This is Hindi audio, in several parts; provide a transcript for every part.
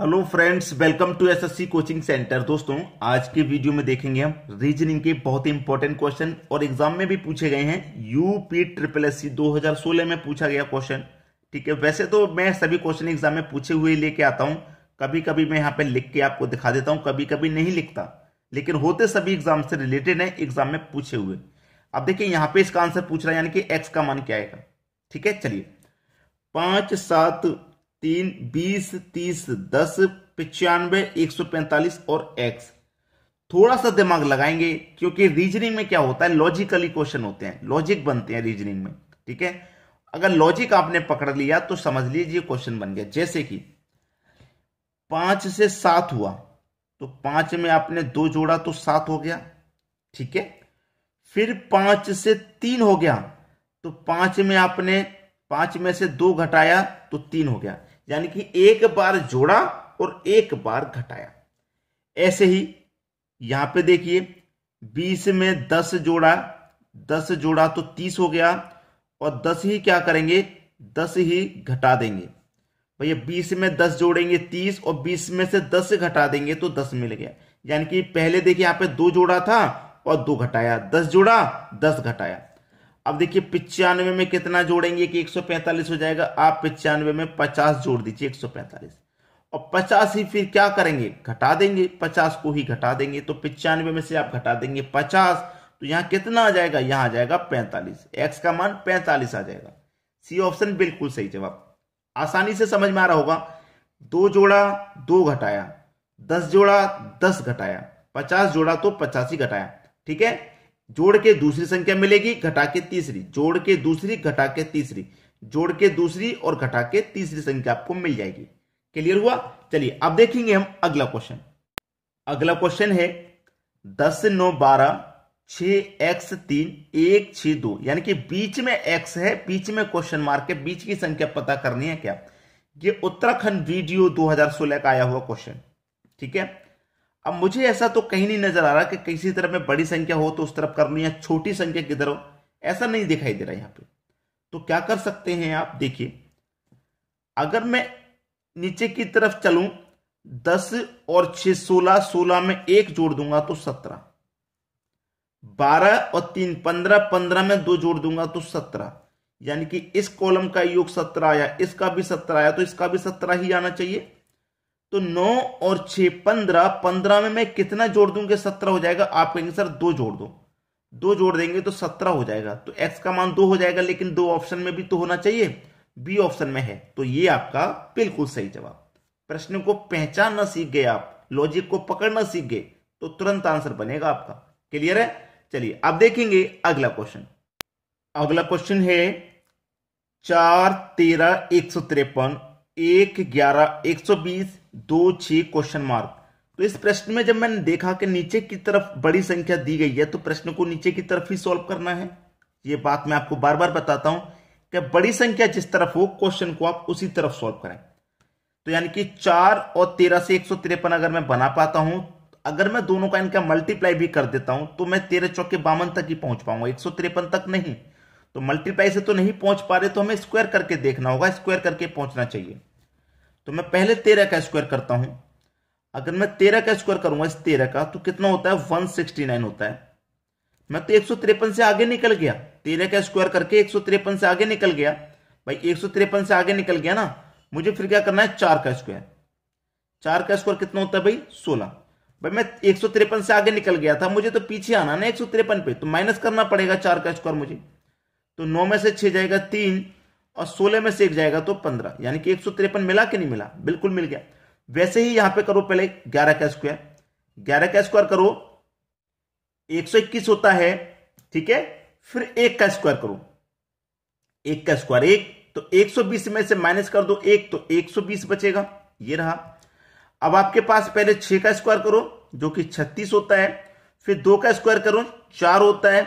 hello friends welcome to SSC coaching centre दोस्तों आज के वीडियो में देखेंगे हम रीजनिंग के बहुत ही इंपॉर्टेंट क्वेश्चन और एग्जाम में भी पूछे गए हैं यूपी ट्रिपल एस सी दो में पूछा गया क्वेश्चन ठीक है वैसे तो मैं सभी क्वेश्चन एग्जाम में पूछे हुए लेके आता हूँ कभी कभी मैं यहाँ पे लिख के आपको दिखा देता हूँ कभी कभी नहीं लिखता लेकिन होते सभी एग्जाम से रिलेटेड है एग्जाम में पूछे हुए अब देखिए यहाँ पे इसका आंसर पूछ रहा है यानी कि एक्स का मान क्या आएगा ठीक है चलिए पांच सात तीन बीस तीस दस पचानवे एक सौ पैंतालीस और एक्स थोड़ा सा दिमाग लगाएंगे क्योंकि रीजनिंग में क्या होता है लॉजिकली क्वेश्चन होते हैं लॉजिक बनते हैं रीजनिंग में ठीक है अगर लॉजिक आपने पकड़ लिया तो समझ लीजिए क्वेश्चन बन गया जैसे कि पांच से सात हुआ तो पांच में आपने दो जोड़ा तो सात हो गया ठीक है फिर पांच से तीन हो गया तो पांच में आपने पांच में से दो घटाया तो तीन हो गया यानी कि एक बार जोड़ा और एक बार घटाया ऐसे ही यहां पे देखिए बीस में दस जोड़ा दस जोड़ा तो तीस हो गया और दस ही क्या करेंगे दस ही घटा देंगे भैया बीस में दस जोड़ेंगे तीस और बीस में से दस घटा देंगे तो दस मिल गया यानी कि पहले देखिए यहां पे दो जोड़ा था और दो घटाया दस जोड़ा दस घटाया अब देखिए पिचानवे में कितना जोड़ेंगे कि 145 हो जाएगा आप पिचानवे में 50 जोड़ दीजिए 145 और 50 ही फिर क्या करेंगे घटा देंगे 50 को ही घटा देंगे तो पिचानवे में से आप घटा देंगे 50 तो यहां कितना आ जाएगा यहां आ जाएगा 45 एक्स का मान 45 आ जाएगा सी ऑप्शन बिल्कुल सही जवाब आसानी से समझ में आ रहा होगा दो जोड़ा दो घटाया दस जोड़ा दस घटाया पचास जोड़ा तो पचास ही घटाया ठीक है जोड़ के दूसरी संख्या मिलेगी घटा के तीसरी जोड़ के दूसरी घटा के तीसरी जोड़ के दूसरी और घटा के तीसरी संख्या आपको मिल जाएगी क्लियर हुआ चलिए अब देखेंगे हम अगला क्वेश्चन अगला क्वेश्चन है दस नौ बारह छ एक्स तीन एक छ दो यानी कि बीच में एक्स है बीच में क्वेश्चन मार्क है बीच की संख्या पता करनी है क्या ये उत्तराखंड वीडियो 2016 का आया हुआ क्वेश्चन ठीक है अब मुझे ऐसा तो कहीं नहीं नजर आ रहा कि किसी तरफ में बड़ी संख्या हो तो उस तरफ कर लू या छोटी संख्या किधर हो ऐसा नहीं दिखाई दे रहा यहां पे तो क्या कर सकते हैं आप देखिए अगर मैं नीचे की तरफ चलू दस और छह सोलह सोलह में एक जोड़ दूंगा तो सत्रह बारह और तीन पंद्रह पंद्रह में दो जोड़ दूंगा तो सत्रह यानी कि इस कॉलम का योग सत्रह आया इसका भी सत्रह आया तो इसका भी सत्रह ही आना चाहिए तो नौ और छ पंद्रह पंद्रह में मैं कितना जोड़ दूंगे सत्रह हो जाएगा आप कहेंगे सर दो जोड़ दो दो जोड़ देंगे तो सत्रह हो जाएगा तो एक्स का मान दो हो जाएगा लेकिन दो ऑप्शन में भी तो होना चाहिए बी ऑप्शन में है तो ये आपका बिल्कुल सही जवाब प्रश्न को पहचानना सीख गए आप लॉजिक को पकड़ना सीख गए तो तुरंत आंसर बनेगा आपका क्लियर है चलिए अब देखेंगे अगला क्वेश्चन अगला क्वेश्चन है चार तेरह एक सौ तिरपन एक ग्यारह एक सौ बीस दो छ क्वेश्चन मार्क तो इस प्रश्न में जब मैंने देखा कि नीचे की तरफ बड़ी संख्या दी गई है तो प्रश्न को नीचे की तरफ ही सॉल्व करना है ये बात मैं आपको बार बार बताता हूं कि बड़ी संख्या जिस तरफ हो क्वेश्चन को आप उसी तरफ सॉल्व करें तो यानी कि चार और तेरह से एक सौ तिरपन अगर मैं बना पाता हूं अगर मैं दोनों का इनका मल्टीप्लाई भी कर देता हूं तो मैं तेरह चौके बावन तक ही पहुंच पाऊंगा एक सौ तिरपन तक नहीं तो मल्टीप्लाई से तो नहीं पहुंच पा रहे तो हमें स्क्वायर करके देखना होगा स्क्वायर करके पहुंचना चाहिए तो मैं पहले तेरह का स्क्वायर करता हूं अगर मैं तेरह का स्क्वायर करूंगा इस तेरह का तो कितना होता है वन सिक्सटी नाइन होता है मैं तो एक सौ तिरपन से आगे निकल गया तेरह का स्क्वायर करके एक सौ तिरपन से आगे निकल गया भाई एक सौ तिरपन से आगे निकल गया ना मुझे फिर क्या करना है चार का स्क्वायर चार का स्क्वायर कितना होता है भाई सोलह भाई मैं एक सौ तिरपन से आगे निकल गया था मुझे तो पीछे आना ना एक सौ तिरपन पे तो माइनस करना पड़ेगा चार का स्क्वायर मुझे तो नौ में से छह जाएगा तीन और 16 में से एक जाएगा तो 15 यानी कि एक मिला कि नहीं मिला बिल्कुल मिल गया वैसे ही यहां पे करो पहले 11 का स्क्वायर 11 का स्क्वायर करो 121 होता है ठीक है फिर एक का स्क्वायर करो एक का स्क्वायर एक तो 120 में से माइनस कर दो एक तो 120 बचेगा ये रहा अब आपके पास पहले छह का स्क्वायर करो जो कि 36 होता है फिर दो का स्क्वायर करो चार होता है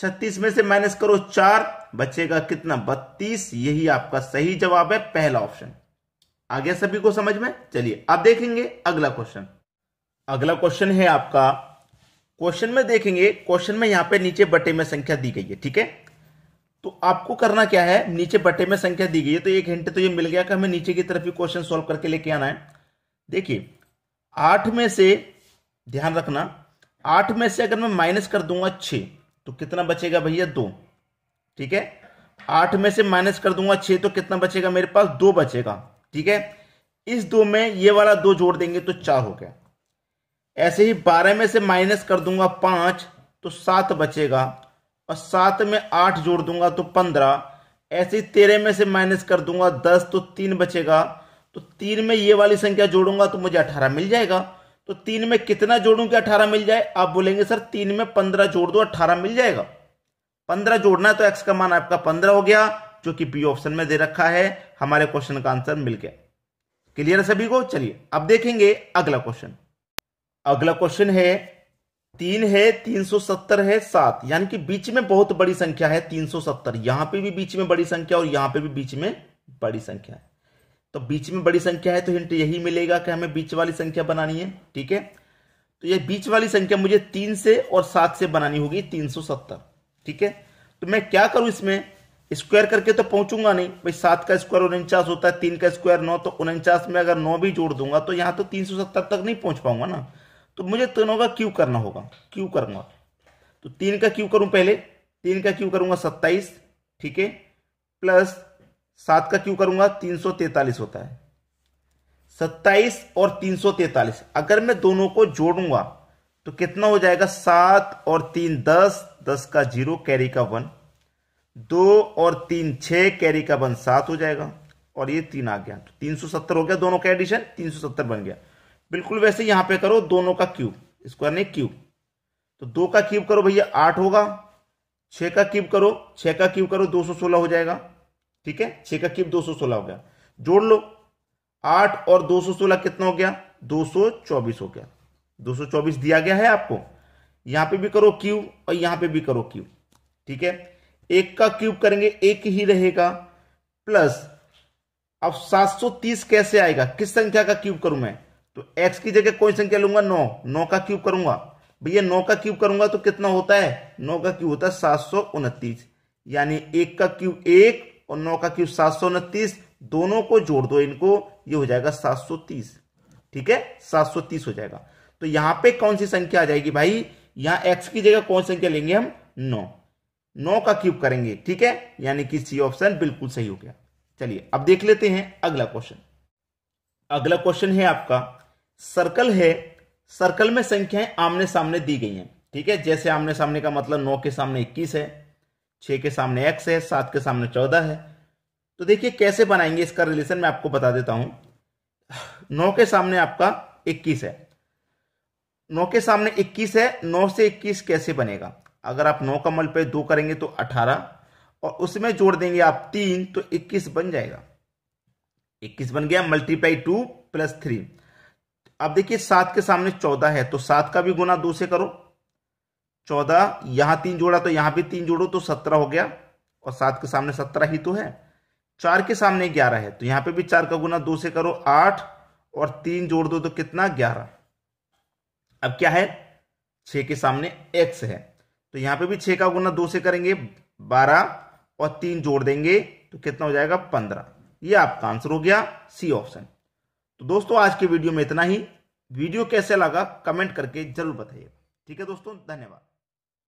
छत्तीस में से माइनस करो चार बचेगा कितना बत्तीस यही आपका सही जवाब है पहला ऑप्शन आ गया सभी को समझ में चलिए अब देखेंगे अगला क्वेश्चन अगला क्वेश्चन है आपका क्वेश्चन में देखेंगे क्वेश्चन में यहां पे नीचे बटे में संख्या दी गई है ठीक है तो आपको करना क्या है नीचे बटे में संख्या दी गई है तो एक घंटे तो ये मिल गया कि हमें नीचे की तरफ ही क्वेश्चन सॉल्व करके लेके आना है देखिए आठ में से ध्यान रखना आठ में से अगर मैं माइनस कर दूंगा छ तो कितना बचेगा भैया दो ठीक है आठ में से माइनस कर दूंगा छह तो कितना बचेगा मेरे पास दो बचेगा ठीक है इस दो में ये वाला दो जोड़ देंगे तो चार हो गया ऐसे ही बारह में से माइनस कर दूंगा पांच तो सात बचेगा और सात में आठ जोड़ दूंगा तो पंद्रह ऐसे ही तेरह में से माइनस कर दूंगा दस तो तीन बचेगा तो तीन में ये वाली संख्या जोड़ूंगा तो मुझे अठारह मिल जाएगा तो तीन में कितना जोड़ूं कि अठारह मिल जाए आप बोलेंगे सर तीन में पंद्रह जोड़ दो अठारह मिल जाएगा पंद्रह जोड़ना है तो एक्स का मान आपका पंद्रह हो गया जो कि बी ऑप्शन में दे रखा है हमारे क्वेश्चन का आंसर मिल गया क्लियर है सभी को चलिए अब देखेंगे अगला क्वेश्चन अगला क्वेश्चन है तीन है तीन सौ सत्तर है सात यानी कि बीच में बहुत बड़ी संख्या है तीन सौ सत्तर यहां पर भी बीच में बड़ी संख्या और यहां पर भी बीच में बड़ी संख्या है तो बीच में बड़ी संख्या है तो हिंट यही मिलेगा कि हमें बीच वाली संख्या बनानी है ठीक है तो ये बीच वाली संख्या मुझे तीन से और सात से बनानी होगी तीन सौ सत्तर ठीक है तो मैं क्या करूं इसमें स्क्वायर करके तो पहुंचूंगा नहीं भाई सात का स्क्वायर उनचास होता है तीन का स्क्वायर नौ तो उनचास में अगर नौ भी जोड़ दूंगा तो यहां तो तीन सौ सत्तर तक नहीं पहुंच पाऊंगा ना तो मुझे तीनों का क्यू करना होगा क्यू करूंगा तो तीन का क्यू करूं पहले तीन का क्यू करूंगा सत्ताईस ठीक है प्लस सात का क्यू करूंगा तीन सौ तैतालीस होता है सत्ताईस और तीन सौ तैतालीस अगर मैं दोनों को जोड़ूंगा तो कितना हो जाएगा सात और तीन दस दस का जीरो कैरी का वन दो और तीन छह कैरी का वन सात हो जाएगा और ये तीन आ गया तो तीन सौ सत्तर हो गया दोनों का एडिशन तीन सौ सत्तर बन गया बिल्कुल वैसे यहां पे करो दोनों का क्यूब स्क्वायर नहीं क्यूब तो दो का क्यूब करो भैया आठ होगा छ का क्यूब करो छ का क्यूब करो दो सौ सोलह हो जाएगा ठीक है छ का क्यूब दो सौ सोलह हो गया जोड़ लो आठ और दो सौ सोलह कितना हो गया दो सौ चौबीस हो गया 224 दिया गया है आपको यहां पे भी करो क्यूब और यहां पे भी करो क्यूब ठीक है एक का क्यूब करेंगे एक ही रहेगा प्लस अब 730 कैसे आएगा किस संख्या का क्यूब करूं मैं तो x की जगह कोई संख्या लूंगा नौ नौ का क्यूब करूंगा भैया नौ का क्यूब करूंगा तो कितना होता है नौ का क्यूब होता है सात यानी एक का क्यूब एक और नौ का क्यूब सात दोनों को जोड़ दो इनको ये हो जाएगा 730 ठीक है 730 हो जाएगा तो यहां पे कौन सी संख्या आ जाएगी भाई यहां एक्स की जगह कौन संख्या लेंगे हम नौ नौ का क्यूब करेंगे ठीक है यानी कि सी ऑप्शन बिल्कुल सही हो गया चलिए अब देख लेते हैं अगला क्वेश्चन अगला क्वेश्चन है आपका सर्कल है सर्कल में संख्याएं आमने सामने दी गई हैं ठीक है जैसे आमने सामने का मतलब नौ के सामने इक्कीस है छह के सामने एक्स है सात के सामने चौदह है तो देखिए कैसे बनाएंगे इसका रिलेशन मैं आपको बता देता हूं नौ के सामने आपका इक्कीस है नौ के सामने इक्कीस है नौ से इक्कीस कैसे बनेगा अगर आप नौ का मल पे दो करेंगे तो अठारह और उसमें जोड़ देंगे आप तीन तो इक्कीस बन जाएगा इक्कीस बन गया मल्टीप्लाई टू प्लस थ्री अब देखिए सात के सामने चौदह है तो सात का भी गुना दो से करो चौदह यहां तीन जोड़ा तो यहां भी तीन जोड़ो तो सत्रह हो गया और सात के सामने सत्रह ही तो है चार के सामने ग्यारह है तो यहां पे भी चार का गुना दो से करो आठ और तीन जोड़ दो तो कितना ग्यारह अब क्या है छह के सामने एक्स है तो यहां पे भी छह का गुना दो से करेंगे बारह और तीन जोड़ देंगे तो कितना हो जाएगा पंद्रह ये आपका आंसर हो गया सी ऑप्शन तो दोस्तों आज के वीडियो में इतना ही वीडियो कैसे लगा कमेंट करके जरूर बताइए ठीक है दोस्तों धन्यवाद